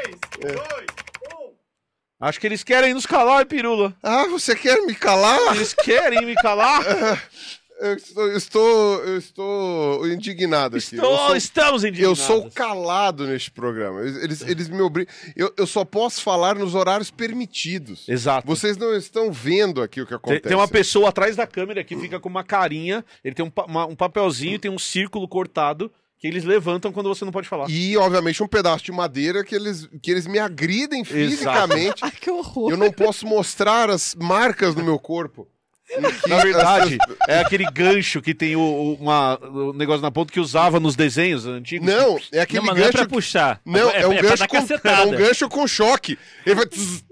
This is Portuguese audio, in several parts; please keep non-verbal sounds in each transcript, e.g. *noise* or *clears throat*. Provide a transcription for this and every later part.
3, 2, 1. Acho que eles querem nos calar, Pirula. Ah, você quer me calar? Eles querem me calar? *laughs* eu estou, eu estou, eu estou indignado aqui. sou, estamos indignados. Eu sou calado neste programa. Eles, eles me obrigam. Eu, eu só posso falar nos horários permitidos. Exato. Vocês não estão vendo aqui o que acontece. Tem, tem uma pessoa atrás da câmera que fica com uma carinha, ele tem um, uma, um papelzinho, tem um círculo cortado que eles levantam quando você não pode falar. E, obviamente, um pedaço de madeira que eles, que eles me agridem fisicamente. *laughs* Ai, que horror. Eu não posso mostrar as marcas no meu corpo. Na verdade, é aquele gancho que tem o, o uma, o negócio na ponta que usava nos desenhos antigos. Não, é aquele não, gancho. Não é pra puxar. Não, é, é um, é gancho com, é um gancho com choque. Ele vai.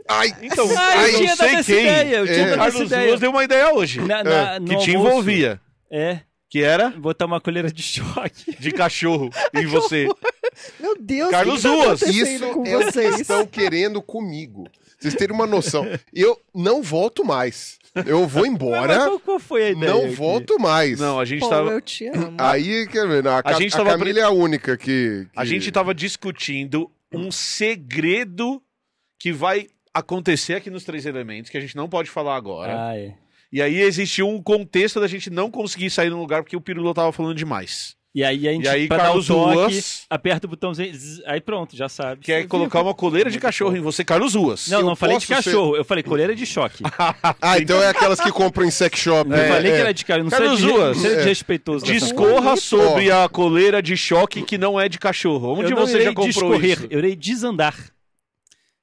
Ai, então, ai, eu não sei quem. É. Ideia, eu tinha é. Carlos Luz deu uma ideia hoje. Na, na, é, que te envolvia. É. Que era? Botar uma coleira de choque. De cachorro *laughs* em você. Meu Deus, Carlos Ruas. Tá isso com é vocês. estão querendo comigo. Vocês terem uma noção. Eu não volto mais. Eu vou embora. Mas qual foi a ideia? Não aqui? volto mais. Não, a gente Pô, tava. Eu te amo. Aí, quer ver, a, a, gente a tava Camila é a única que, que. A gente tava discutindo um segredo que vai acontecer aqui nos Três Elementos, que a gente não pode falar agora. Ai. Ah, é. E aí existiu um contexto da gente não conseguir sair no lugar porque o Pirula tava falando demais. E aí a gente, aí, pra Carlos dar o toque, Ruas, aperta o botãozinho, zzz, aí pronto, já sabe. Quer colocar uma coleira de cachorro em você, Carlos Ruas. Não, eu não falei de cachorro, ser... eu falei coleira de choque. *laughs* ah, então é aquelas que compram em sex shop. É, eu falei é. que era de cachorro, não Carlos sei Ruas, é. desrespeitoso. Discorra sobre a coleira de choque que não é de cachorro. Onde eu você já comprou discorrer, isso? Eu irei desandar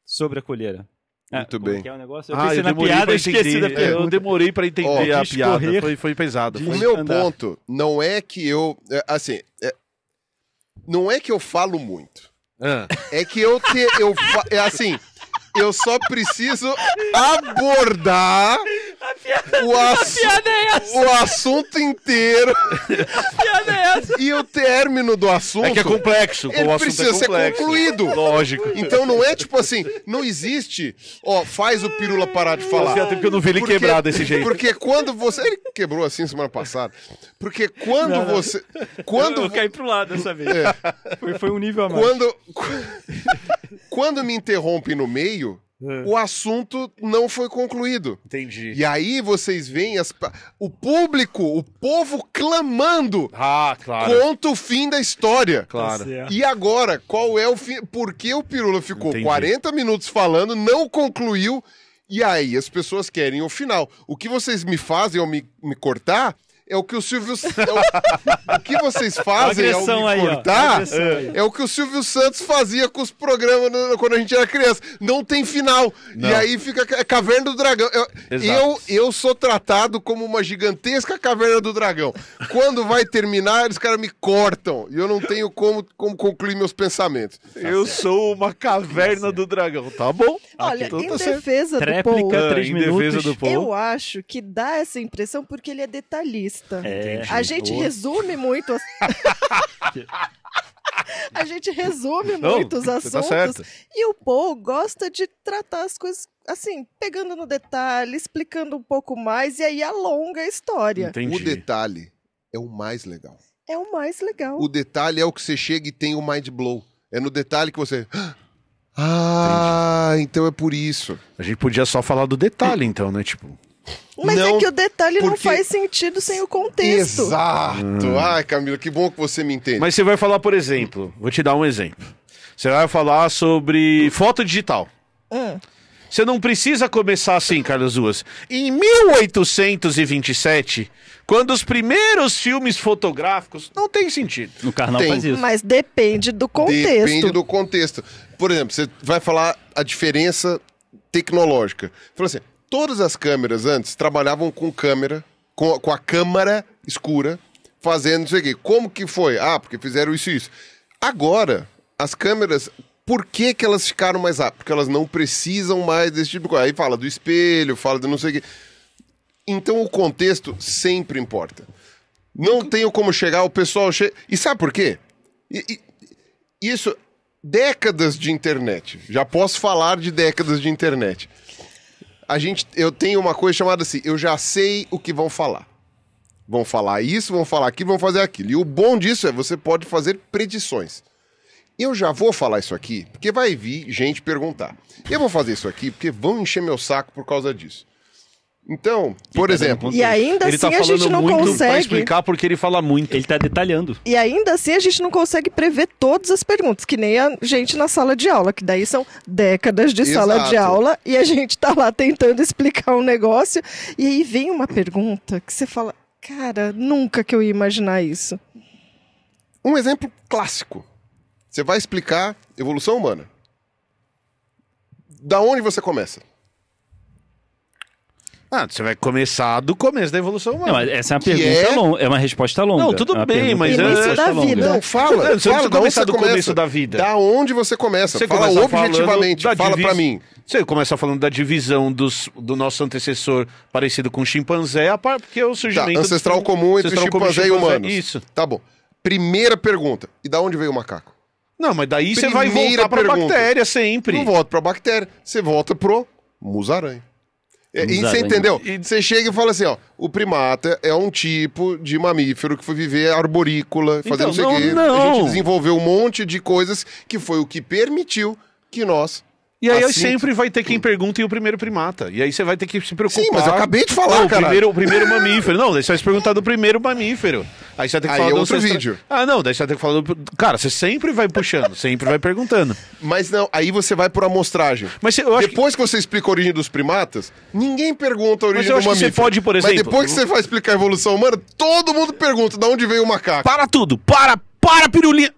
sobre a coleira. Ah, muito bem. É negócio? Eu ah, pensei eu na piada e esqueci da piada. É, eu demorei para entender a piada. foi, foi pesado. O meu andar. ponto não é que eu. É, assim. É, não é que eu falo muito. Ah. É que eu. Te, eu é assim. Eu só preciso abordar piada, o assu... piada é essa. O assunto inteiro. *laughs* a piada é essa. E o término do assunto. É que é complexo. Ele o é precisa é complexo. ser concluído. Lógico. Então não é tipo assim, não existe, ó, faz o Pirula parar de falar. Fazia eu não vi ele porque, quebrar desse jeito. Porque quando você... Ele quebrou assim semana passada. Porque quando não, não. você... Quando... Eu, eu caí pro lado dessa vez. É. Foi, foi um nível a mais. Quando... *laughs* Quando me interrompe no meio Hum. O assunto não foi concluído. Entendi. E aí vocês veem as, o público, o povo clamando. Ah, claro. Conta o fim da história. Claro. Tá e agora, qual é o fim? Por que o Pirula ficou Entendi. 40 minutos falando, não concluiu? E aí as pessoas querem o final. O que vocês me fazem ao me, me cortar é o que o Silvio. É o... *laughs* o, que vocês fazem ao me cortar aí, é o que o Silvio Santos fazia com os programas quando a gente era criança. Não tem final. Não. E aí fica é Caverna do Dragão. Eu, eu, eu, sou tratado como uma gigantesca Caverna do Dragão. Quando vai terminar, os caras me cortam. E eu não tenho como, como concluir meus pensamentos. Tá eu certo. sou uma Caverna tá do Dragão. Tá bom. Olha, então em tá defesa do Tréplica, Paul, três em minutos, defesa do povo. eu acho que dá essa impressão porque ele é detalhista lista. É, a gente boa. resume muito. *laughs* a gente resume muitos muito os tá assuntos. Tá e o Paul gosta de tratar as coisas assim, pegando no detalhe, explicando um pouco mais, e aí alonga a história. Entendi. O detalhe é o mais legal. É o mais legal. O detalhe é o que você chega e tem o mind blow. É no detalhe que você. Ah, Entendi. então é por isso. A gente podia só falar do detalhe, então, né? Tipo. Mas é não, é que o detalhe porque... não faz sentido sem o contexto. Exato. Hum. Ai, Camila, que bom que você me entende. Mas você vai falar, por exemplo, vou te dar um exemplo. Você vai falar sobre foto digital. Hum. Você não precisa começar assim, Carlos duas Em 1827, quando os primeiros filmes fotográficos não tem sentido. No carnal tem. faz isso. Mas depende do contexto. Depende do contexto. Por exemplo, você vai falar a diferença tecnológica. Fala assim, todas as câmeras antes trabalhavam com câmera, com, com a câmara escura, fazendo isso aqui. Como que foi? Ah, porque fizeram isso e isso. Agora, as câmeras por que, que, elas ficaram mais rápidas? Porque elas não precisam mais desse tipo de coisa. Aí fala do espelho, fala do não sei o quê. Então o contexto sempre importa. Não que... tenho como chegar, o pessoal chega. E sabe por quê? E, e, isso, décadas de internet. Já posso falar de décadas de internet a gente, eu tenho uma coisa chamada assim, eu já sei o que vão falar. Vão falar isso, vão falar aquilo, vão fazer aquilo. E o bom disso é você pode fazer predições. Eu já vou falar isso aqui, porque vai vir gente perguntar. Eu vou fazer isso aqui porque vão encher meu saco por causa disso. Então, por tá exemplo. E ainda assim tá a gente não consegue. Pra explicar porque ele fala muito. Ele está detalhando. E ainda assim a gente não consegue prever todas as perguntas, que nem a gente na sala de aula, que daí são décadas de Exato. sala de aula e a gente está lá tentando explicar um negócio e aí vem uma pergunta que você fala: "Cara, nunca que eu ia imaginar isso". Um exemplo clássico. Você vai explicar evolução humana. Da onde você começa? Ah, você vai começar do começo da evolução humana. Não, essa é uma que é pergunta é... longa, é uma resposta longa. Não, tudo é bem, mas... é, da vida. Não, fala, não, você fala, começar do começa, começo da vida. Da onde você começa, você fala objetivamente, fala divis... pra mim. Você começa falando da divisão dos, do nosso antecessor parecido com o chimpanzé, a parte porque é o tá, surgimento... Tá, ancestral do... comum entre ancestral chimpanzé, chimpanzé e humanos. Isso. Tá bom. Primeira pergunta, e da onde veio o macaco? Não, mas daí Primeira você vai voltar pra pergunta. bactéria sempre. Não volta pra bactéria, você volta pro musaranha. É, e você né? entendeu? Você chega e fala assim, ó, o primata é um tipo de mamífero que foi viver arborícola, então, fazendo então, não, não, não. A gente desenvolveu um monte de coisas que foi o que permitiu que nós e aí assim, sempre vai ter quem pergunta e o primeiro primata. E aí você vai ter que se preocupar. Sim, mas eu acabei de falar, cara. O primeiro, o primeiro mamífero. Não, deixa eu se perguntar do primeiro mamífero. Aí você vai ter que aí falar é do outro vídeo. Ah, não, deixa eu ter que falar do... Cara, você sempre vai puxando, sempre vai perguntando. Mas não, aí você vai por amostragem. Mas eu depois que... que... você explica a origem dos primatas, ninguém pergunta a origem do mamífero. você pode, por exemplo... Mas depois que você vai explicar a evolução humana, todo mundo pergunta de onde veio o macaco. Para tudo, para, para, pirulinha.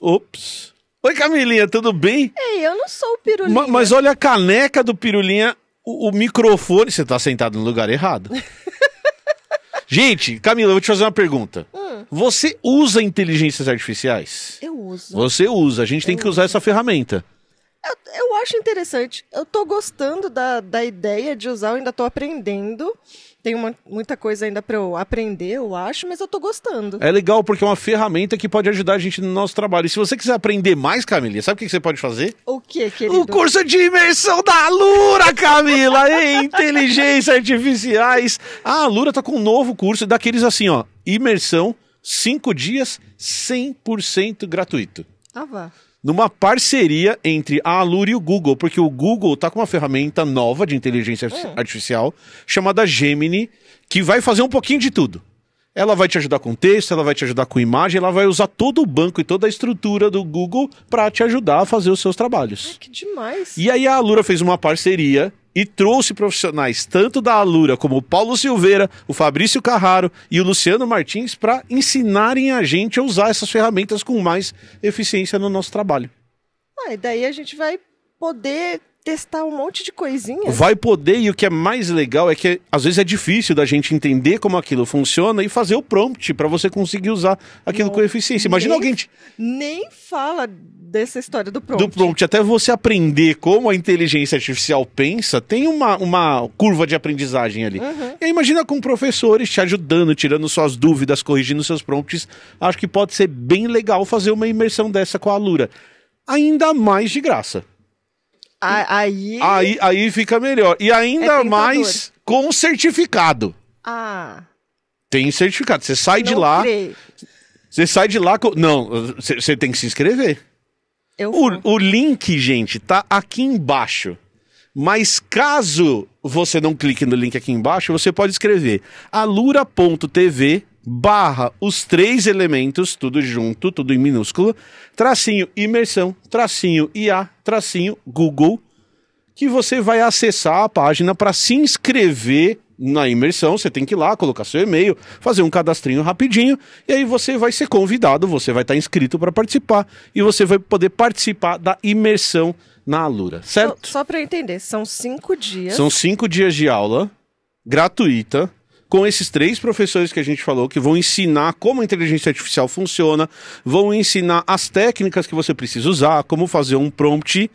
Ops. Oi, Camilinha, tudo bem? Ei, eu não sou o Pirulinha. Ma mas olha a caneca do Pirulinha, o, o microfone. Você tá sentado no lugar errado. *laughs* Gente, Camila, eu vou te fazer uma pergunta. Hum. Você usa inteligências artificiais? Eu uso. Você usa, a gente eu tem que usar essa ferramenta. Eu, eu, acho interessante. Eu tô gostando da, da ideia de usar, eu ainda tô aprendendo. Tem uma, muita coisa ainda para eu aprender, eu acho, mas eu tô gostando. É legal porque é uma ferramenta que pode ajudar a gente no nosso trabalho. E se você quiser aprender mais, Camila, sabe o que você pode fazer? O que, querido? O curso de imersão da Lura, Camila! *laughs* Inteligência Artificiais! Ah, a Lura tá com um novo curso daqueles assim, ó, imersão, cinco dias, 100% gratuito. Ah, vá numa parceria entre a Alura e o Google, porque o Google está com uma ferramenta nova de inteligência hum. artificial chamada Gemini, que vai fazer um pouquinho de tudo. Ela vai te ajudar com texto, ela vai te ajudar com imagem, ela vai usar todo o banco e toda a estrutura do Google para te ajudar a fazer os seus trabalhos. Ai, que demais! E aí a Alura fez uma parceria e trouxe profissionais tanto da Alura como o Paulo Silveira, o Fabrício Carraro e o Luciano Martins para ensinarem a gente a usar essas ferramentas com mais eficiência no nosso trabalho. Ah, e daí a gente vai poder testar um monte de coisinha. Vai poder, e o que é mais legal é que às vezes é difícil da gente entender como aquilo funciona e fazer o prompt para você conseguir usar aquilo Não, com eficiência. Imagina nem, alguém. Te... Nem fala dessa história do prompt. Do prompt. Até você aprender como a inteligência artificial pensa, tem uma, uma curva de aprendizagem ali. Uhum. E imagina com professores te ajudando, tirando suas dúvidas, corrigindo seus prompts. Acho que pode ser bem legal fazer uma imersão dessa com a Lura. Ainda mais de graça. Aí... aí... Aí fica melhor. E ainda é mais com certificado. Ah. Tem certificado. Você sai Não de lá. Você sai de lá. Com... Não, você tem que se inscrever. Eu o, o link, gente, tá aqui embaixo. Mas caso você não clique no link aqui embaixo, você pode escrever alura.tv barra os três elementos, tudo junto, tudo em minúsculo, tracinho imersão, tracinho IA, tracinho Google, que você vai acessar a página para se inscrever na imersão, você tem que ir lá, colocar seu e-mail, fazer um cadastrinho rapidinho, e aí você vai ser convidado, você vai estar inscrito para participar e você vai poder participar da imersão na Alura, certo? Só, só para entender, são cinco dias. São cinco dias de aula gratuita com esses três professores que a gente falou, que vão ensinar como a inteligência artificial funciona, vão ensinar as técnicas que você precisa usar, como fazer um prompt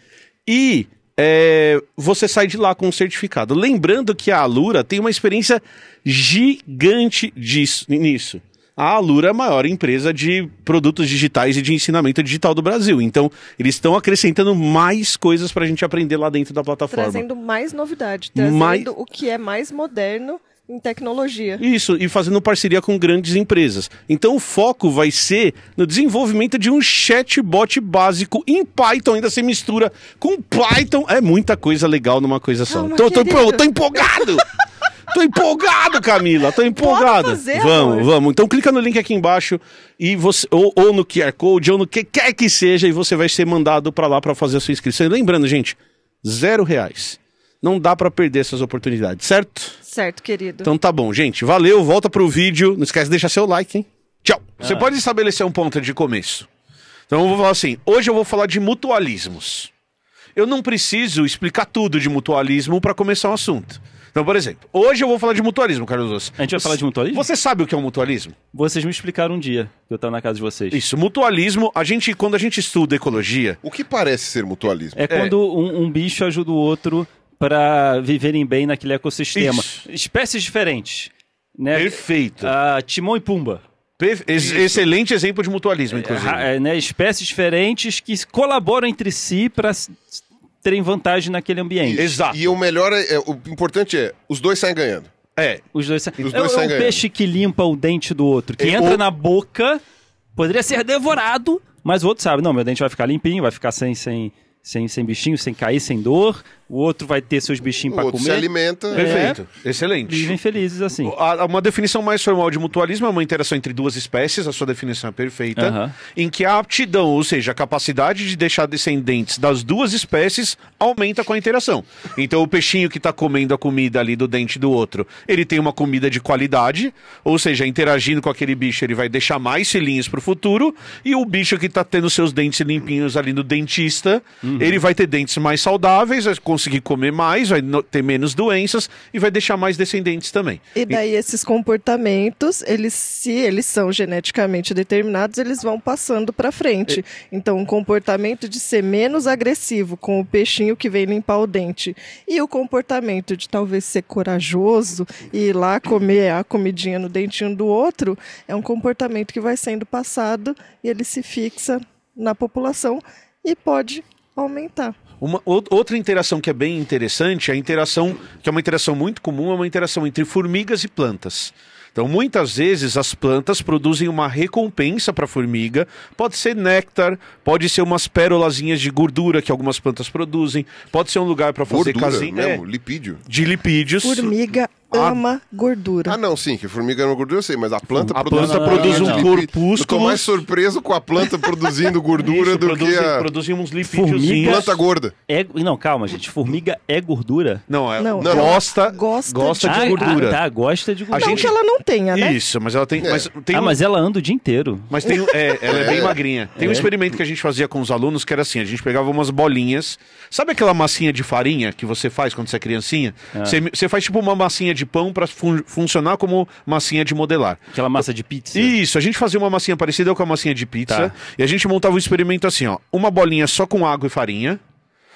e é, você sai de lá com um certificado. Lembrando que a Alura tem uma experiência gigante disso, nisso. A Alura é a maior empresa de produtos digitais e de ensinamento digital do Brasil. Então, eles estão acrescentando mais coisas para a gente aprender lá dentro da plataforma. Trazendo mais novidade, trazendo mais... o que é mais moderno em tecnologia. Isso, e fazendo parceria com grandes empresas. Então o foco vai ser no desenvolvimento de um chatbot básico em Python, ainda se mistura com Python. É muita coisa legal numa coisa só. Calma, tô, tô, tô empolgado! Tô empolgado, Camila, tô empolgado. Fazer, vamos, amor. vamos. Então clica no link aqui embaixo e você ou, ou, no QR Code ou no que quer que seja e você vai ser mandado para lá para fazer a sua inscrição. E lembrando, gente, zero reais. Não dá para perder essas oportunidades, certo? Certo, querido. Então tá bom, gente. Valeu, volta pro vídeo. Não esquece de deixar seu like, hein? Tchau. Ah. Você pode estabelecer um ponto de começo. Então eu vou falar assim: hoje eu vou falar de mutualismos. Eu não preciso explicar tudo de mutualismo para começar um assunto. Então, por exemplo, hoje eu vou falar de mutualismo, Carlos Doce. A gente vai falar de mutualismo? Você sabe o que é um mutualismo? Vocês me explicaram um dia que eu tava na casa de vocês. Isso, mutualismo, a gente, quando a gente estuda ecologia. O que parece ser mutualismo? É, é. quando um, um bicho ajuda o outro para viverem bem naquele ecossistema. Isso. Espécies diferentes. Né? Perfeito. Ah, Timão e Pumba. Perfe... Excelente exemplo de mutualismo, inclusive. É, né? Espécies diferentes que colaboram entre si para terem vantagem naquele ambiente. Exato. E o melhor, é, é, o importante é, os dois saem ganhando. É. Os dois, sa... os é dois é, saem ganhando. É um peixe que limpa o dente do outro, que é, entra o... na boca, poderia ser devorado, mas o outro sabe, não, meu dente vai ficar limpinho, vai ficar sem, sem, sem, sem bichinho, sem cair, sem dor, o outro vai ter seus bichinhos para comer. se alimenta. É. Perfeito. É. Excelente. Vivem felizes assim. uma definição mais formal de mutualismo é uma interação entre duas espécies, a sua definição é perfeita, em que a aptidão, ou seja, a capacidade de deixar descendentes das duas espécies aumenta com a interação. Então o peixinho que está comendo a comida ali do dente do outro, ele tem uma comida de qualidade, ou seja, interagindo com aquele bicho ele vai deixar mais filhinhos para o futuro, e o bicho que está tendo seus dentes limpinhos ali no dentista, uhum. ele vai ter dentes mais saudáveis, é, com conseguir comer mais, vai ter menos doenças e vai deixar mais descendentes também. E daí e... esses comportamentos, eles se eles são geneticamente determinados, eles vão passando para frente. E... Então, o comportamento de ser menos agressivo com o peixinho que vem limpar o dente e o comportamento de talvez ser corajoso e ir lá comer a comidinha no dentinho do outro, é um comportamento que vai sendo passado e ele se fixa na população e pode aumentar. Uma, outra interação que é bem interessante é a interação, que é uma interação muito comum, é uma interação entre formigas e plantas. Então, muitas vezes as plantas produzem uma recompensa para a formiga. Pode ser néctar, pode ser umas pérolazinhas de gordura que algumas plantas produzem, pode ser um lugar para fazer casinha. Mesmo, é, lipídio. De lipídios. Formiga ama a... Ah. gordura. Ah, não, sim, que formiga ama gordura, eu sei, mas a planta a produz, planta produz um corpúsculo. Eu tô mais surpreso com a planta produzindo gordura Isso, do produz, que a... Produzimos uns lipídios. Planta gorda. É... Não, calma, gente. Formiga é gordura? Não, é... não, não gosta, gosta, gosta de, de ah, gordura. Ah, tá, gosta de gordura. A gente... Não que ela não tenha, né? Isso, mas ela tem... É. Mas tem ah, um... mas ela anda o dia inteiro. Mas tem... É, ela é, bem é. magrinha. Tem um é. experimento que a gente fazia com os alunos que era assim, a gente pegava umas bolinhas. Sabe aquela massinha de farinha que você faz quando você é criancinha? Ah. Você faz tipo uma massinha de de pão para fun funcionar como massinha de modelar. Aquela massa de pizza. Isso, a gente fazia uma massinha parecida com a massinha de pizza. Tá. E a gente montava um experimento assim, ó. Uma bolinha só com água e farinha.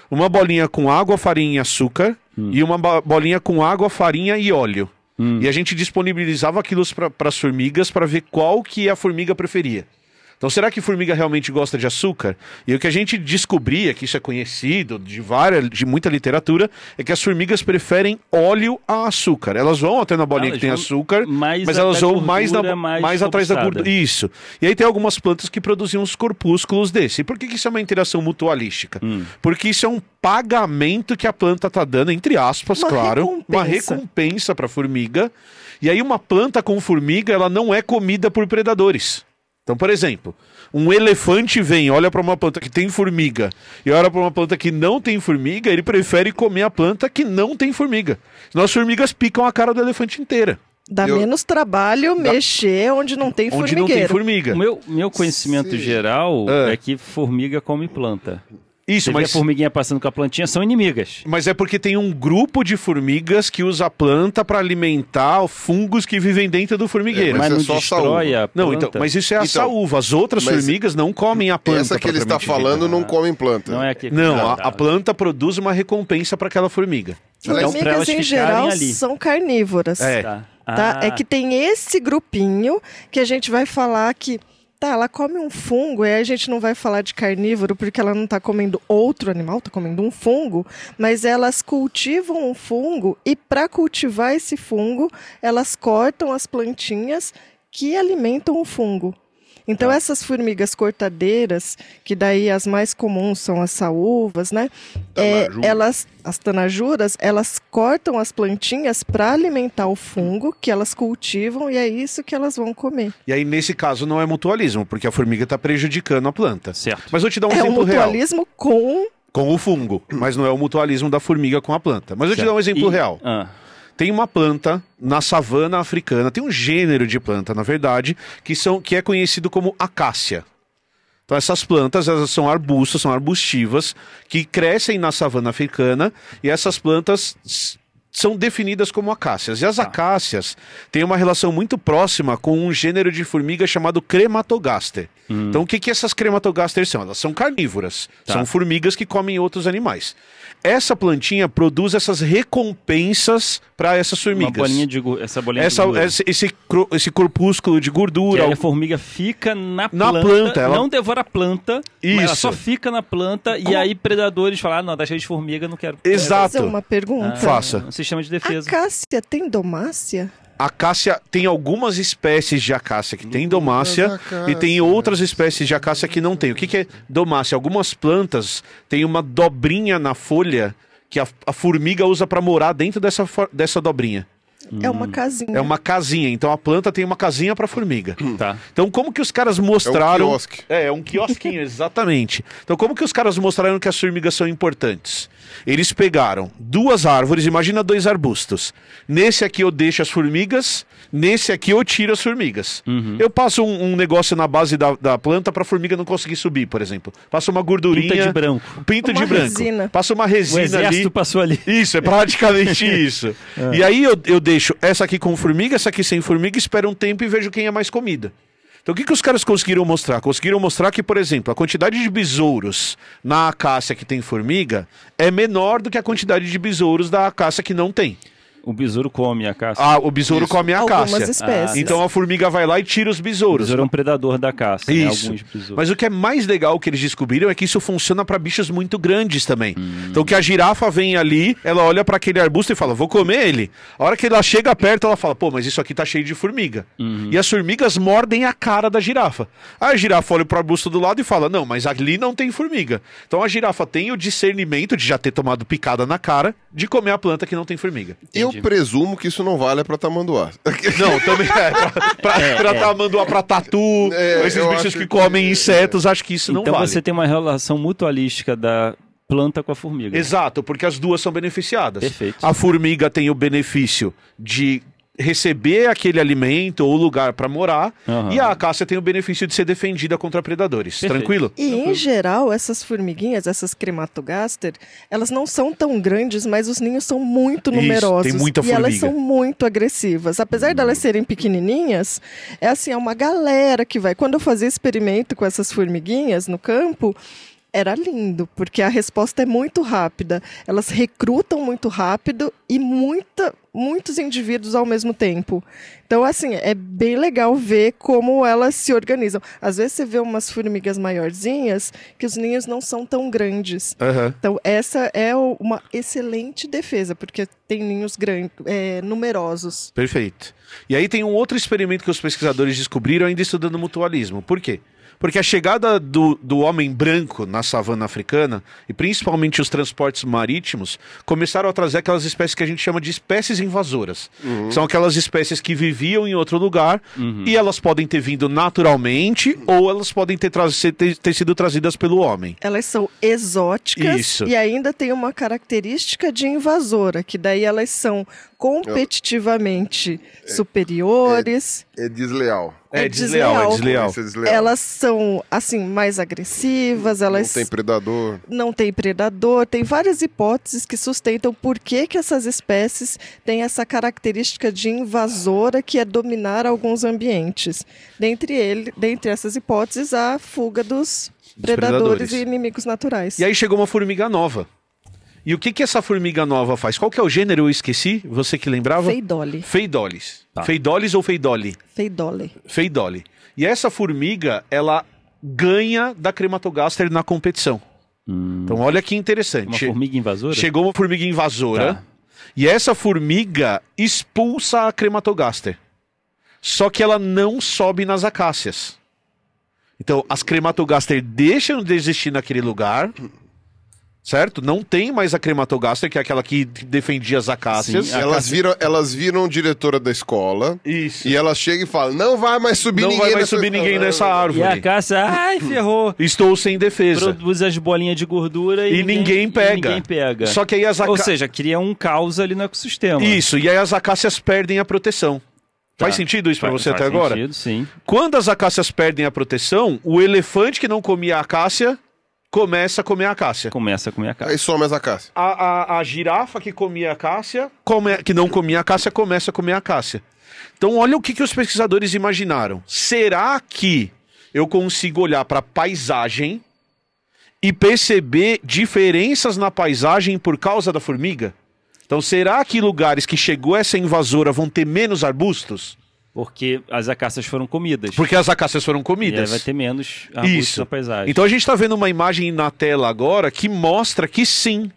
Uma bolinha com água, farinha e açúcar. Hum. E uma bolinha com água, farinha e óleo. Hum. E a gente disponibilizava aquilo para as formigas para ver qual que a formiga preferia. Então, será que formiga realmente gosta de açúcar? E o que a gente descobria, é que isso é conhecido de várias, de muita literatura, é que as formigas preferem óleo a açúcar. Elas vão até na bolinha elas ah, que tem açúcar, mas elas vão mais, na, mais, mais atrás da gordura. Isso. E aí tem algumas plantas que produzem uns corpúsculos desse. E por que, que isso é uma interação mutualística? Hum. Porque isso é um pagamento que a planta está dando, entre aspas, uma claro. Recompensa. Uma recompensa para a formiga. E aí uma planta com formiga, ela não é comida por predadores. Então, por exemplo, um elefante vem, olha para uma planta que tem formiga e olha para uma planta que não tem formiga, ele prefere comer a planta que não tem formiga. Senão as formigas picam a cara do elefante inteira. Dá eu... menos trabalho Dá... mexer onde não tem formiga. formigueiro. Onde não tem formiga. O meu, meu conhecimento Sim. geral é. é que formiga come planta. Isso, Você mas. a formiguinha passando com a plantinha são inimigas. Mas é porque tem um grupo de formigas que usa a planta para alimentar fungos que vivem dentro do formigueiro. É, mas, mas, é não, é só destrói a planta. Não, então, mas isso é a então, saúva. As outras formigas não comem a planta. Essa que ele está falando não comem planta. Não, é aqui, não tá. a, a planta produz uma recompensa para aquela formiga. Então, formigas em geral ali. são carnívoras. É. Tá. Ah. Tá? É ah. que tem esse grupinho que a gente vai falar que Tá, ela come um fungo, e aí a gente não vai falar de carnívoro, porque ela não está comendo outro animal, está comendo um fungo, mas elas cultivam um fungo e para cultivar esse fungo, elas cortam as plantinhas que alimentam o fungo. Então, tá. essas formigas cortadeiras, que daí as mais comuns são as saúvas, né? É, elas, as tanajuras, elas cortam as plantinhas para alimentar o fungo que elas cultivam e é isso que elas vão comer. E aí, nesse caso, não é mutualismo, porque a formiga está prejudicando a planta. Certo. Mas vou te dar um é exemplo um mutualismo real. com... Com o fungo, mas não é o mutualismo da formiga com a planta. Mas eu certo. te dar um exemplo e... real. Ah tem uma planta na savana africana, tem um gênero de planta, na verdade, que, são, que é conhecido como acácia. Então essas plantas, elas são arbustos, são arbustivas, que crescem na savana africana, e essas plantas são definidas como acácias. E as tá. acácias têm uma relação muito próxima com um gênero de formiga chamado crematogaster. Hum. Então, o que, que essas crematogaster são? Elas são carnívoras. Tá. São formigas que comem outros animais. Essa plantinha produz essas recompensas para essas formigas. Uma bolinha de, essa bolinha essa, de esse, esse, esse, corpúsculo de gordura. Que a formiga fica na, na planta, planta ela... não devora a planta, ela só fica na planta. Com... E aí, predadores falam, ah, não, tá de formiga, não quero. Exato. Fazer uma pergunta. Ah, Faça sistema de defesa. Acácia tem domácia? acácia tem algumas espécies de acácia que tem domácia e tem outras espécies de acácia que não tem. O que, que é domácia? Algumas plantas têm uma dobrinha na folha que a, a formiga usa para morar dentro dessa, dessa dobrinha. É uma hum. casinha. É uma casinha. Então a planta tem uma casinha para formiga. Hum. Tá. Então como que os caras mostraram? É um quiosque. É, é um quiosquinho, *laughs* exatamente. Então como que os caras mostraram que as formigas são importantes? Eles pegaram duas árvores, imagina dois arbustos. Nesse aqui eu deixo as formigas, nesse aqui eu tiro as formigas. Uhum. Eu passo um, um, negócio na base da, da planta para a formiga não conseguir subir, por exemplo. Passo uma gordurinha. Pinta de branco. Pinta de resina. branco. Passa uma resina o ali. passou ali. Isso, é praticamente *laughs* isso. É. E aí eu, eu deixo essa aqui com formiga, essa aqui sem formiga, espero um tempo e vejo quem é mais comida. Então o que, que os caras conseguiram mostrar? Conseguiram mostrar que, por exemplo, a quantidade de besouros na acácia que tem formiga é menor do que a quantidade de besouros da acácia que não tem. O besouro come a caça. Ah, o besouro Isso. come a Algumas caça. espécies. Ah, então tá. a formiga vai lá e tira os besouros. O besouro é um predador da caça. Né? Isso. Né? Mas o que é mais legal que eles descobriram é que isso funciona para bichos muito grandes também. Hum. Então que a girafa vem ali, ela olha para aquele arbusto e fala, vou comer ele. A hora que ela chega perto, ela fala, pô, mas isso aqui tá cheio de formiga. Uhum. E as formigas mordem a cara da girafa. Aí a girafa olha pro arbusto do lado e fala, não, mas ali não tem formiga. Então a girafa tem o discernimento de já ter tomado picada na cara de comer a planta que não tem formiga. Entendi. Eu Presumo que isso não vale pra tamanduá. *laughs* Não, também é. Pra, pra, é, pra é. tamanduá, pra tatu, é, esses bichos que, que comem insetos, acho que isso então não vale. Então você tem uma relação mutualística da planta com a formiga. Exato, porque as duas são beneficiadas. Perfeito. A formiga tem o benefício de receber aquele alimento ou lugar para morar uhum. e a acácia tem o benefício de ser defendida contra predadores. Perfeito. Tranquilo? E em geral, essas formiguinhas, essas crematogaster, elas não são tão grandes, mas os ninhos são muito Isso, numerosos. tem muita formiga. E elas são muito agressivas. Apesar de elas hum. serem pequenininhas, é assim, é uma galera que vai. Quando eu fazia experimento com essas formiguinhas no campo, era lindo, porque a resposta é muito rápida. Elas recrutam muito rápido e muita, muitos indivíduos ao mesmo tempo. Então, assim, é bem legal ver como elas se organizam. Às vezes você vê umas formigas maiorzinhas que os ninhos não são tão grandes. Uhum. Então, essa é uma excelente defesa, porque tem ninhos grandes, é, numerosos. Perfeito. E aí tem um outro experimento que os pesquisadores descobriram ainda estudando mutualismo. Por quê? Porque a chegada do, do homem branco na savana africana, e principalmente os transportes marítimos, começaram a trazer aquelas espécies que a gente chama de espécies invasoras. Uhum. São aquelas espécies que viviam em outro lugar uhum. e elas podem ter vindo naturalmente ou elas podem ter, ter, ter sido trazidas pelo homem. Elas são exóticas Isso. e ainda tem uma característica de invasora, que daí elas são competitivamente superiores. É, é desleal. É, é desleal, desleal, é, é desleal. Elas são, assim, mais agressivas, elas... Não tem predador. Não tem predador. Tem várias hipóteses que sustentam por que, que essas espécies têm essa característica de invasora que é dominar alguns ambientes. Dentre, ele, dentre essas hipóteses, a fuga dos, dos predadores, predadores e inimigos naturais. E aí chegou uma formiga nova e o que, que essa formiga nova faz? Qual que é o gênero? Eu esqueci, você que lembrava? Feidole. Feidoles. Tá. Feidoles ou feidole? Feidole. Feidole. E essa formiga, ela ganha da crematogaster na competição. Hum. Então olha que interessante. Uma formiga invasora? Chegou uma formiga invasora. Tá. E essa formiga expulsa a crematogaster. Só que ela não sobe nas acácias. Então, as crematogaster deixam de existir naquele lugar certo? Não tem mais a crematogaster, que é aquela que defendia as acácias. Sim, elas, viram, elas viram diretora da escola. Isso. E elas chegam e falam: não vai mais subir não ninguém. Não vai mais nessa... subir ninguém nessa árvore. E a caça, ai, hum. ferrou. Estou sem defesa. Produz as bolinhas de gordura e, e ninguém, ninguém, pega. E ninguém pega. Só que aí as acácias. Ou seja, cria um caos ali no ecossistema. Isso, e aí as acácias perdem a proteção. Tá. Faz sentido isso para você faz até agora? Faz sentido, sim. Quando as acácias perdem a proteção, o elefante que não comia a acácia começa a comer a Cássia. Começa a comer a Cássia. Aí some as acácias. A, a, a girafa que comia a Cássia, come, que não comia a Cássia, começa a comer a Cássia. Então, olha o que, que os pesquisadores imaginaram. Será que eu consigo olhar para a paisagem e perceber diferenças na paisagem por causa da formiga? Então, será que lugares que chegou essa invasora vão ter menos arbustos? Porque as acácias foram comidas. Porque as acácias foram comidas. E aí vai ter menos arbustos na paisagem. Então a gente está vendo uma imagem na tela agora que mostra que sim.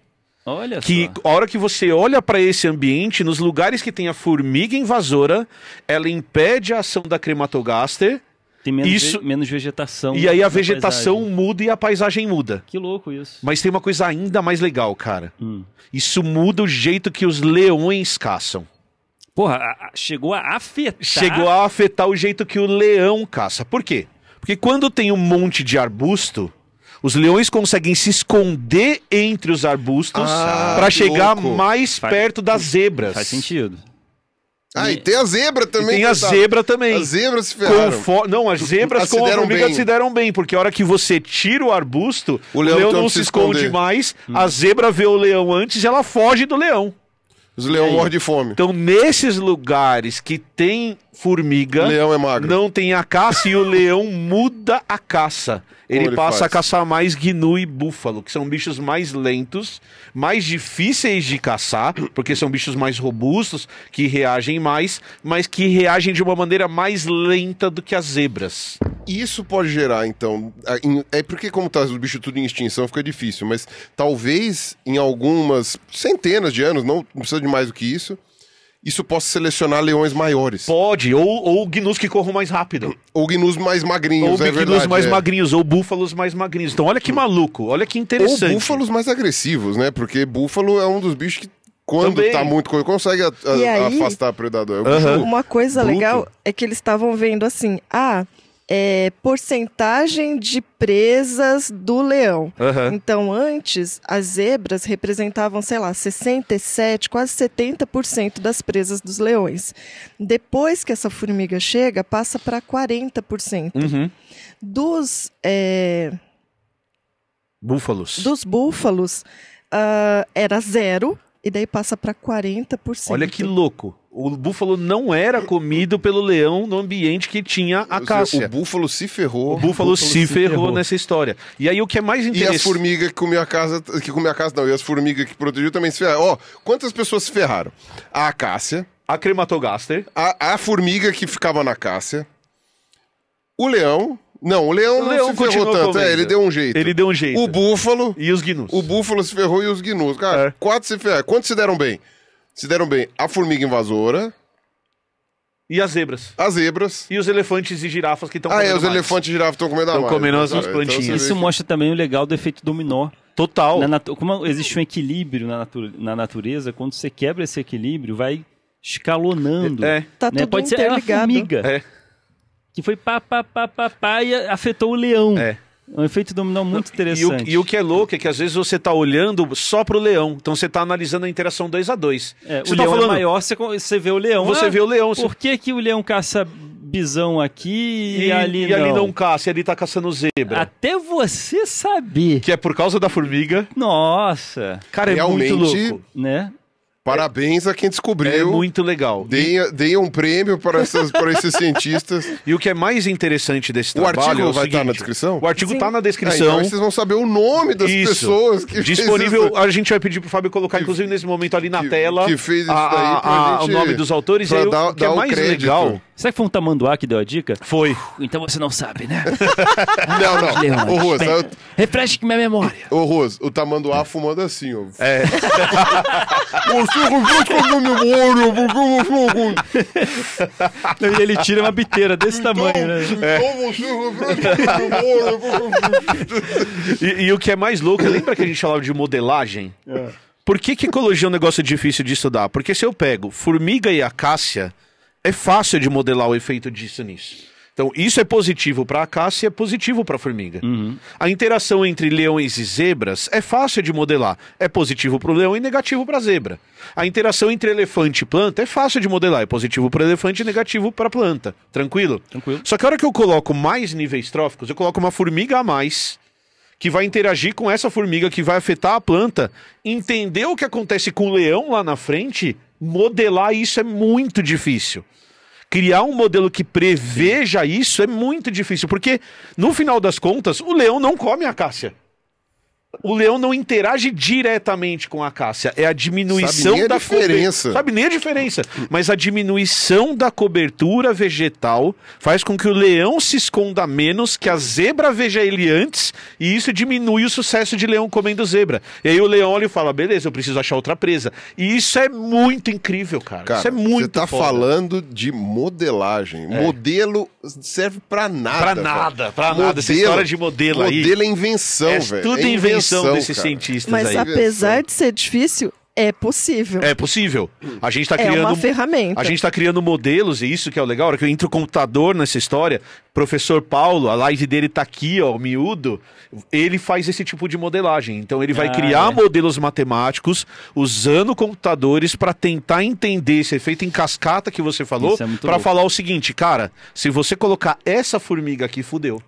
Olha que só. a hora que você olha para esse ambiente, nos lugares que tem a formiga invasora, ela impede a ação da crematogaster. Tem menos, isso... ve menos vegetação. E aí a vegetação paisagem. muda e a paisagem muda. Que louco isso. Mas tem uma coisa ainda mais legal, cara. Hum. Isso muda o jeito que os leões caçam. Porra, a, chegou a afetar. Chegou a afetar o jeito que o leão caça. Por quê? Porque quando tem um monte de arbusto, os leões conseguem se esconder entre os arbustos ah, para chegar louco. mais faz, perto das zebras. Faz sentido. Ah, e, tem a zebra também. tem a tava... zebra também. As zebras se ferraram. Não, as *laughs* zebras com a formiga bem. se deram bem, porque a hora que você tira o arbusto, o leão, o leão não se esconde mais, hum. a zebra vê o leão antes e ela foge do leão. Os leões é morrem de fome. Então, nesses lugares que tem formiga, leão é magro. não tem a caça e o leão muda a caça. Ele, ele passa faz? a caçar mais gnu e búfalo, que são bichos mais lentos, mais difíceis de caçar, porque são bichos mais robustos, que reagem mais, mas que reagem de uma maneira mais lenta do que as zebras. Isso pode gerar, então. É porque, como tá o bicho tudo em extinção, fica difícil, mas talvez em algumas centenas de anos, não precisa de mais do que isso, isso possa selecionar leões maiores. Pode, ou, ou gnus que corram mais rápido. *clears throat* Ou gnus mais magrinhos, Ou é gnus mais é. magrinhos, ou búfalos mais magrinhos. Então olha que maluco, olha que interessante. Ou búfalos mais agressivos, né? Porque búfalo é um dos bichos que quando Também. tá muito coisa, consegue a, a, aí, afastar o predador. uhum. É uma coisa bruto. legal é que eles estavam vendo assim, ah é, porcentagem de presas do leão. Uhum. Então, antes, as zebras representavam, sei lá, 67, quase 70% das presas dos leões. Depois que essa formiga chega, passa para 40%. Uhum. Dos. É... Búfalos. Dos búfalos, uh, era zero, e daí passa para 40%. Olha que louco o búfalo não era comido pelo leão no ambiente que tinha a caça. O búfalo se ferrou. O búfalo, o búfalo se, se ferrou, nessa história. E aí o que é mais interessante. E as formigas que comiam a casa, que comiam a casa não, e as formigas que protegiu também se ferraram. Ó, oh, quantas pessoas se ferraram? A acácia. A crematogaster. A, a formiga que ficava na Cássia. O leão. Não, o leão o não se ferrou tanto. É, ele deu um jeito. Ele deu um jeito. O búfalo. E os gnus. O búfalo se ferrou e os gnus. Cara, é. quatro se ferraram. Quantos se deram bem? Se deram bem a formiga invasora. E as zebras. As zebras. E os elefantes e girafas que estão ah, comendo. Ah, é, os mais. elefantes e girafas estão comendo a Estão comendo as né, então, plantinhas. Então Isso mostra também o legal do efeito dominó. Total. Como existe um equilíbrio na, natu... na natureza, quando você quebra esse equilíbrio, vai escalonando. É. Né? Tá né? tudo Pode ser a formiga. É. Que foi pá, pá, pá, pá, pá e afetou o leão. É. É um efeito dominó muito interessante. E o, e o, que é louco é que às vezes você está olhando só para o leão. Então você está analisando a interação 2 a 2 é, O tá leão é falando, é maior, você, você vê o leão. Você ah, vê o leão. Por que, que o leão caça bisão aqui e, e ali e não. ali não caça, e ali tá caçando zebra. Até você saber. Que é por causa da formiga. Nossa. Cara, Realmente, é muito louco, né? Parabéns a quem descobriu. É muito legal. Deem, um prêmio para, essas, para esses cientistas. *laughs* E o que é mais interessante desse o trabalho. Artigo é o artigo vai estar tá na descrição? O artigo está na descrição. É, vocês vão saber o nome das isso. pessoas que Disponível. Fez... A gente vai pedir para o Fábio colocar, que, inclusive nesse momento ali na que, tela. Que fez isso daí a, gente, o nome dos autores. e aí, é dar, o que é mais crédito. legal. Será que foi um tamanduá que deu a dica? Foi. Uh, então você não sabe, né? *laughs* não, não. O Rose, eu... refresque minha memória. Ô, Rose, o tamanduá fumando assim, ó. É. *laughs* Não, ele tira uma biteira desse então, tamanho, né? É. E, e, o que é mais louco, lembra que a gente falava de modelagem? É. Por que, que ecologia é um negócio difícil de estudar? Porque se eu pego formiga e acácia, é fácil de modelar o efeito disso nisso. Então, isso é positivo para a caça e é positivo para a formiga. Uhum. A interação entre leões e zebras é fácil de modelar. É positivo para o leão e negativo para a zebra. A interação entre elefante e planta é fácil de modelar. É positivo para o elefante e negativo para a planta. Tranquilo? Tranquilo. Só que a hora que eu coloco mais níveis tróficos, eu coloco uma formiga a mais que vai interagir com essa formiga que vai afetar a planta, entender o que acontece com o leão lá na frente, modelar isso é muito difícil criar um modelo que preveja isso é muito difícil, porque no final das contas, o leão não come a Cássia o leão não interage diretamente com a Cássia. É a diminuição Sabe da diferença. Sabe nem a diferença. Mas a diminuição da cobertura vegetal faz com que o leão se esconda menos, que a zebra veja ele antes, e isso diminui o sucesso de leão comendo zebra. E aí o leão olha e fala: beleza, eu preciso achar outra presa. E isso é muito incrível, cara. cara isso é muito Você tá foda. falando de modelagem. É. Modelo serve para nada. Para nada, para nada. Essa história de modelo, modelo aí. Modelo é invenção, é velho. É tudo é invenção desses cara. cientistas Mas aí. apesar de ser difícil, é possível. É possível. A gente está criando. É uma ferramenta. A gente está criando modelos, e isso que é o legal, é que eu entro o computador nessa história. Professor Paulo, a live dele está aqui, ó, miúdo. Ele faz esse tipo de modelagem. Então ele vai ah, criar é. modelos matemáticos usando computadores para tentar entender esse efeito em cascata que você falou, é para falar o seguinte, cara, se você colocar essa formiga aqui, fudeu.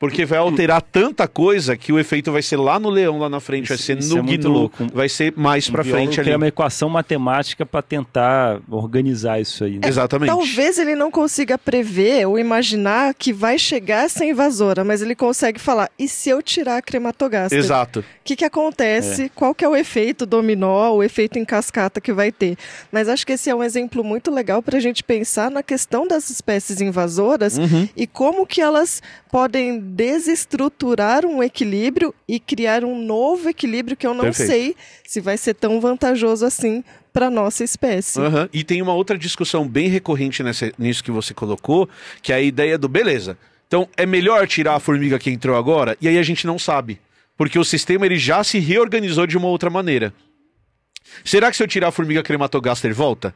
Porque vai alterar tanta coisa que o efeito vai ser lá no leão, lá na frente, vai ser é no é gnu, louco. vai ser mais um para frente ali. É uma equação matemática para tentar organizar isso aí. Né? É, Exatamente. Talvez ele não consiga prever ou imaginar que vai chegar essa invasora, mas ele consegue falar, e se eu tirar a crematogaster? Exato. O que, que acontece? É. Qual que é o efeito dominó, o efeito em cascata que vai ter? Mas acho que esse é um exemplo muito legal para a gente pensar na questão das espécies invasoras uhum. e como que elas podem desestruturar um equilíbrio e criar um novo equilíbrio que eu não Perfeito. sei se vai ser tão vantajoso assim para nossa espécie. Uhum. E tem uma outra discussão bem recorrente nessa, nisso que você colocou, que é a ideia do beleza. Então, é melhor tirar a formiga que entrou agora? E aí a gente não sabe, porque o sistema ele já se reorganizou de uma outra maneira. Será que se eu tirar a formiga crematogaster volta?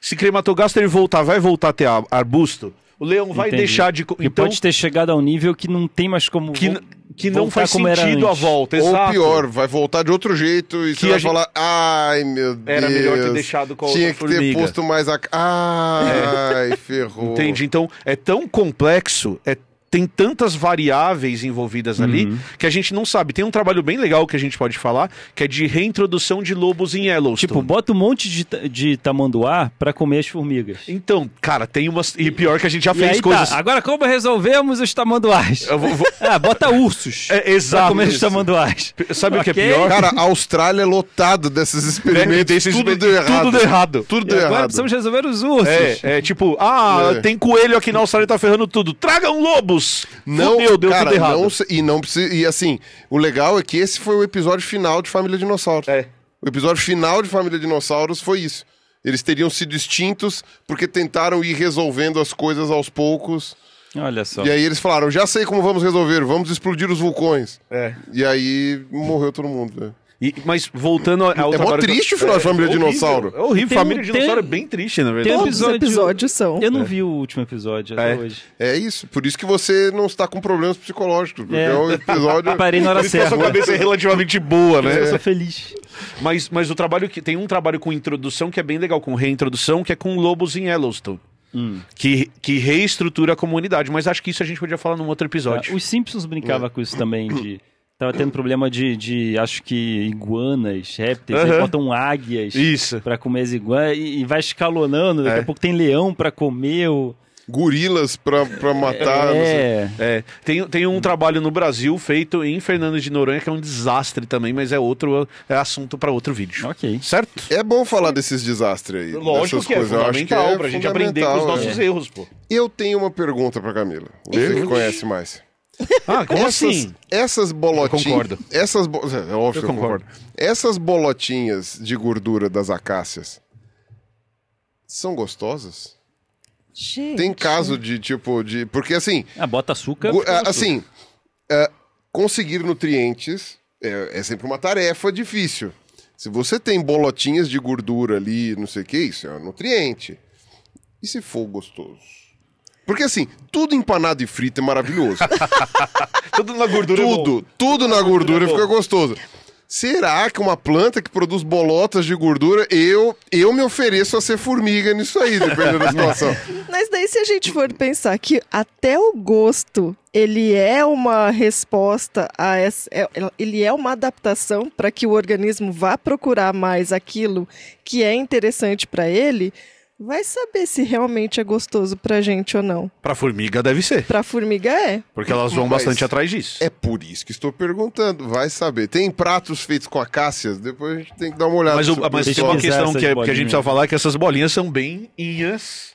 Se crematogaster voltar, vai voltar a ter arbusto? o Leão vai Entendi. deixar de. Então, e pode ter chegado ao nível que não tem mais como. Que, que não faz sentido a volta, exato. Ou pior, vai voltar de outro jeito e que você vai gente... falar, ai meu Deus. Era melhor ter deixado com a Tinha que formiga. ter posto mais a... É. Ai, é. ferrou. Entendi, então é tão complexo, é tem tantas variáveis envolvidas ali uhum. que a gente não sabe. Tem um trabalho bem legal que a gente pode falar, que é de reintrodução de lobos em Yellowstone. Tipo, bota um monte de, de tamanduá para comer as formigas. Então, cara, tem umas. E pior que a gente já e fez tá, coisas. Tá. Agora, como resolvemos os tamanduás? Vou, vou... ah, bota ursos. É, exato. Pra comer os tamanduás. Sabe okay. o que é pior? Cara, a Austrália é lotado desses né, experimentos. É, tudo, experimento errado. tudo errado. Tudo errado. Agora precisamos resolver os ursos. É, é tipo, ah, é. tem coelho aqui na Austrália tá ferrando tudo. Traga um lobo! Não, Fudeu, deu cara, tudo errado. Não, e, não precisa, e assim, o legal é que esse foi o episódio final de Família Dinossauros. É. O episódio final de Família Dinossauros foi isso. Eles teriam sido extintos porque tentaram ir resolvendo as coisas aos poucos. Olha só. E aí eles falaram: já sei como vamos resolver, vamos explodir os vulcões. É. E aí morreu todo mundo. Né? E, mas voltando ao é trabalho... triste o final é, de Família é Dinossauro. É horrível. família tem, Dinossauro tem, é bem triste, na verdade. Todos os episódios são. Eu não é. vi o último episódio até é. hoje. É isso. Por isso que você não está com problemas psicológicos. Porque é, o é episódio... *laughs* Parei na hora *laughs* certa. sua cabeça é relativamente boa, né? Eu sou feliz. Mas, mas o trabalho... que Tem um trabalho com introdução que é bem legal, com reintrodução, que é com Lobos em Yellowstone. Hum. Que, que reestrutura a comunidade. Mas acho que isso a gente podia falar num outro episódio. Ah, os Simpsons brincava com isso também, de Tava tendo problema de, de acho que, iguanas, répteis, uhum. botam águias Isso. pra comer as iguanas e, e vai escalonando, daqui é. a pouco tem leão pra comer. Ou... Gorilas pra, pra matar. É. é. Tem, tem um trabalho no Brasil feito em Fernando de Noronha que é um desastre também, mas é outro é assunto para outro vídeo. Ok. Certo? É bom falar desses desastres aí. Lógico que é coisas. é fundamental que é pra gente aprender com os nossos né? erros, pô. Eu tenho uma pergunta pra Camila. Você uhum. que conhece mais. Ah, como essas, assim? Essas bolotinhas. Concordo. Essas bo... É, é óbvio eu concordo. concordo. Essas bolotinhas de gordura das acácias são gostosas? Gente. Tem caso de tipo de. Porque assim. Ah, bota açúcar. Ah, assim, é, conseguir nutrientes é, é sempre uma tarefa difícil. Se você tem bolotinhas de gordura ali, não sei o que, isso é um nutriente. E se for gostoso? Porque assim, tudo empanado e frito é maravilhoso. tudo na gordura. Tudo, é tudo na, gordura, é, é fica gostoso. Será que uma planta que produz bolotas de gordura, eu eu me ofereço a ser formiga nisso aí, dependendo da situação. *laughs* Mas daí se a gente for pensar que até o gosto, ele é uma resposta a essa, é, ele é uma adaptação para que o organismo vá procurar mais aquilo que é interessante para ele, Vai saber se realmente é gostoso pra gente ou não. Pra formiga deve ser. Pra formiga é. Porque elas vão Mas bastante atrás disso. É por isso que estou perguntando. Vai saber. Tem pratos feitos com acácias? Depois a gente tem que dar uma olhada. Mas, o, mas tem uma questão que, é, que a gente precisa falar que essas bolinhas são bem inhas.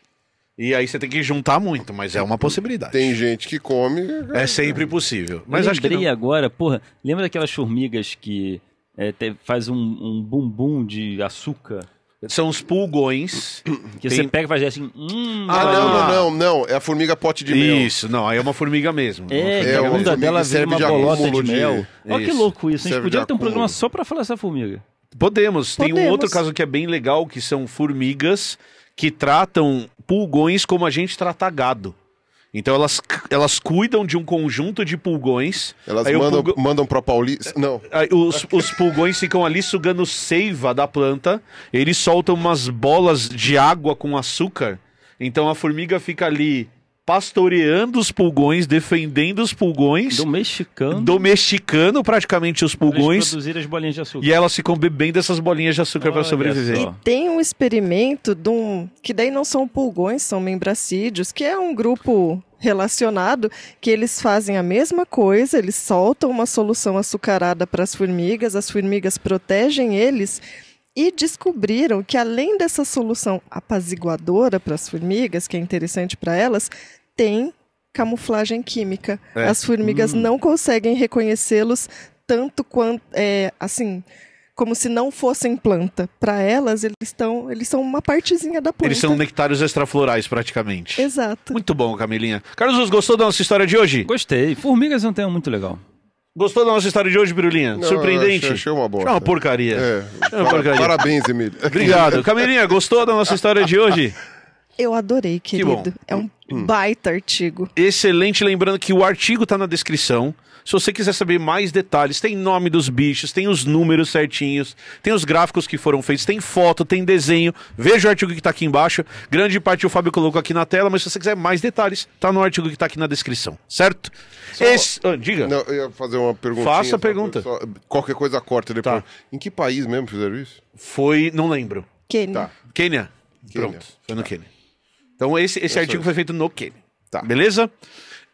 E aí você tem que juntar muito, mas é uma possibilidade. Tem gente que come. É sempre possível. Mas Eu lembrei agora, porra, lembra daquelas formigas que é, te, faz um, um bumbum de açúcar? São os pulgões *clears throat* que Tem- você pega e faz assim. Hum, Ah, não, não, não, não. É a formiga pote de mel. Isso, não, aí é uma formiga mesmo. É, É, a uma delas é dela vira uma de bolota de, de- mel. Olha que louco isso. A gente Serve podia ter um programa só pra falar essa formiga. Podemos. Tem um outro caso que é bem legal, que são formigas que tratam pulgões como a gente trata gado. Então elas, elas cuidam de um conjunto de pulgões. Elas mandam, pulgão... mandam pra Paulista. Não. Aí, os, os pulgões ficam ali sugando seiva da planta. Eles soltam umas bolas de água com açúcar. Então a formiga fica ali pastoreando os pulgões, defendendo os pulgões. Domesticando. Domesticando praticamente os pulgões. produzir as bolinhas de açúcar. E elas ficam bebendo essas bolinhas de açúcar para sobreviver. E tem um experimento de um. Que daí não são pulgões, são membracídeos, que é um grupo relacionado que eles fazem a mesma coisa, eles soltam uma solução açucarada para as formigas, as formigas protegem eles e descobriram que além dessa solução apaziguadora para as formigas, que é interessante para elas, tem camuflagem química. É. As formigas hum. não conseguem reconhecê-los tanto quanto é, assim como se não fossem planta. Para elas, eles estão, eles são uma partezinha da planta. Eles são nectários extraflorais, praticamente. Exato. Muito bom, Camilinha. Carlos, gostou da nossa história de hoje? Gostei. Formigas é um tema muito legal. Gostou da nossa história de hoje, Birulinha? Não, Surpreendente? Achei, achei uma bosta. Achei uma porcaria. É. uma porcaria. Parabéns, Emílio. Obrigado. *laughs* Camilinha, gostou da nossa história de hoje? Eu adorei, querido. Que é um hum. baita artigo. Excelente, lembrando que o artigo está na descrição. Se você quiser saber mais detalhes, tem nome dos bichos, tem os números certinhos, tem os gráficos que foram feitos, tem foto, tem desenho. Veja o artigo que está aqui embaixo. Grande parte o Fábio colocou aqui na tela, mas se você quiser mais detalhes, tá no artigo que está aqui na descrição, certo? Esse... Ah, diga. Não, eu ia fazer uma pergunta. Faça a pergunta. Só... qualquer coisa corta depois. Tá. Em que país mesmo fizeram isso? Foi, não lembro. Quênia. Tá. Quênia. Quênia. Pronto, foi no tá. Quênia. Então esse, esse artigo é foi feito no Quênia. Tá. Beleza?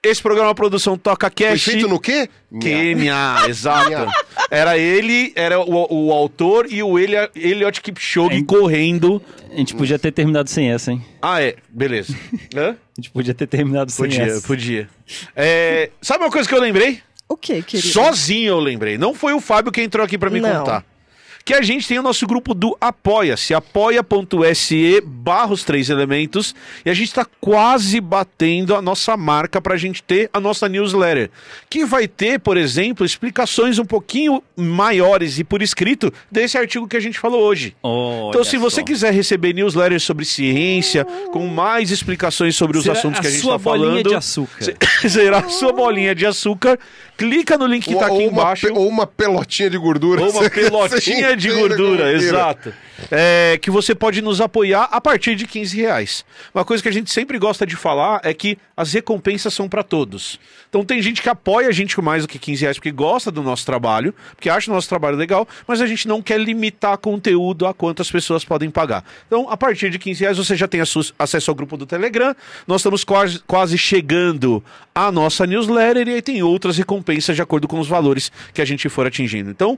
Esse programa produção Toca Cash. Foi feito no quê? Quênia, *laughs* exato. Era ele, era o, o autor e o Elia, Eliot Kipchoge é, correndo. A gente podia ter terminado sem essa, hein? Ah, é. Beleza. Hã? *laughs* A gente podia ter terminado sem podia, essa. Podia, podia. É, sabe uma coisa que eu lembrei? O quê, querido? Sozinho eu lembrei. Não foi o Fábio que entrou aqui para me Não. contar que a gente tem o nosso grupo do Apoia-se, apoia.se barra os três elementos, e a gente está quase batendo a nossa marca para a gente ter a nossa newsletter, que vai ter, por exemplo, explicações um pouquinho maiores e por escrito desse artigo que a gente falou hoje. então, se você só. quiser receber newsletters sobre ciência, com mais explicações sobre os Será assuntos que a, a gente está falando... *laughs* Será a sua bolinha de açúcar. Clica no link que está aqui ou embaixo. Uma, ou uma pelotinha de gordura. Ou uma *laughs* pelotinha de gordura, exato. É, que você pode nos apoiar a partir de 15 reais. Uma coisa que a gente sempre gosta de falar é que as recompensas são para todos. Então tem gente que apoia a gente com mais do que 15 reais porque gosta do nosso trabalho, porque acha o nosso trabalho legal, mas a gente não quer limitar conteúdo a quantas pessoas podem pagar. Então, a partir de 15 reais você já tem acesso ao grupo do Telegram. Nós estamos quase, quase chegando à nossa newsletter e aí tem outras recompensas de acordo com os valores que a gente for atingindo. Então,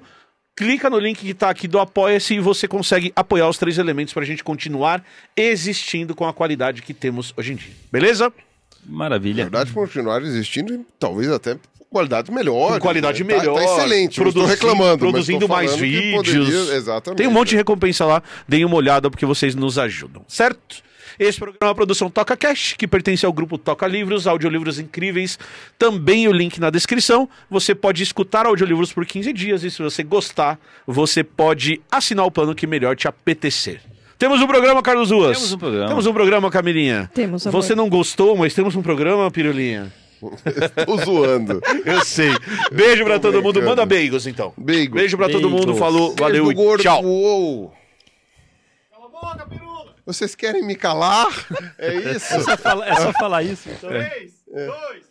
clica no link que está aqui do Apoia-se e você consegue apoiar os três elementos para a gente continuar existindo com a qualidade que temos hoje em dia. Beleza? Maravilha. Na verdade, continuar existindo e talvez até qualidade melhor. Com qualidade né? melhor. Tá, tá excelente, produzi, estou reclamando. Produzindo mais vídeos. Poderia, exatamente. Tem um monte de recompensa lá. Deem uma olhada porque vocês nos ajudam, certo? Esse programa é a produção Toca Cash, que pertence ao grupo Toca Livros, audiolivros incríveis. Também o link na descrição. Você pode escutar audiolivros por 15 dias e se você gostar, você pode assinar o plano que melhor te apetecer. Temos um programa, Carlos Ruas. Temos um programa. Temos um programa, Camilinha. Temos amor. Você não gostou, mas temos um programa, Pirulinha. Estou *laughs* zoando. Eu sei. Beijo pra todo mundo. Manda beigos, então. Beigo. Beijo pra todo mundo. Falou, valeu. e Tchau. Cala a boca, Pirulinha. Vocês querem me calar? É isso? É só falar, é só falar isso. Então. Três, é. dois,